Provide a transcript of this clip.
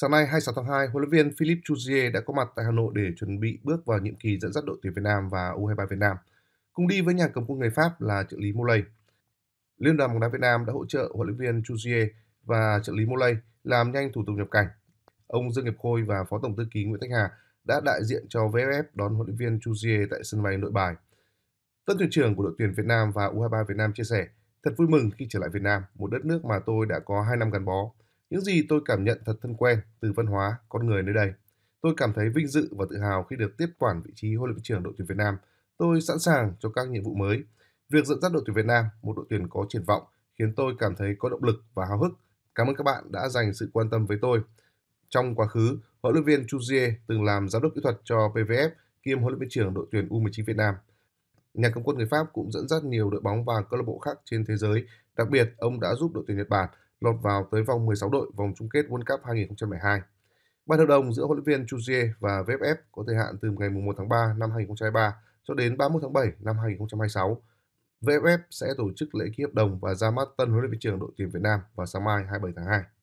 Sáng nay 26 tháng 2, huấn luyện viên Philippe Chuzier đã có mặt tại Hà Nội để chuẩn bị bước vào nhiệm kỳ dẫn dắt đội tuyển Việt Nam và U23 Việt Nam. Cùng đi với nhà cầm quân người Pháp là trợ lý Molay. Liên đoàn bóng đá Việt Nam đã hỗ trợ huấn luyện viên Chuzier và trợ lý Molay làm nhanh thủ tục nhập cảnh. Ông Dương Nghiệp Khôi và Phó Tổng Thư ký Nguyễn Thanh Hà đã đại diện cho VFF đón huấn luyện viên Chuzier tại sân bay Nội Bài. Tân thuyền trưởng của đội tuyển Việt Nam và U23 Việt Nam chia sẻ, thật vui mừng khi trở lại Việt Nam, một đất nước mà tôi đã có 2 năm gắn bó. Những gì tôi cảm nhận thật thân quen từ văn hóa, con người nơi đây. Tôi cảm thấy vinh dự và tự hào khi được tiếp quản vị trí huấn luyện trưởng đội tuyển Việt Nam. Tôi sẵn sàng cho các nhiệm vụ mới. Việc dẫn dắt đội tuyển Việt Nam, một đội tuyển có triển vọng, khiến tôi cảm thấy có động lực và hào hức. Cảm ơn các bạn đã dành sự quan tâm với tôi. Trong quá khứ, huấn luyện viên Chu Jie từng làm giám đốc kỹ thuật cho PVF kiêm huấn luyện viên trưởng đội tuyển U19 Việt Nam. Nhà cầm quân người Pháp cũng dẫn dắt nhiều đội bóng và câu lạc bộ khác trên thế giới, đặc biệt ông đã giúp đội tuyển Nhật Bản lọt vào tới vòng 16 đội vòng chung kết World Cup 2012. Bản hợp đồng giữa huấn luyện viên Chuzier và VFF có thời hạn từ ngày 1 tháng 3 năm 2023 cho đến 31 tháng 7 năm 2026. VFF sẽ tổ chức lễ ký hợp đồng và ra mắt tân huấn luyện viên trưởng đội tuyển Việt Nam vào sáng mai 27 tháng 2.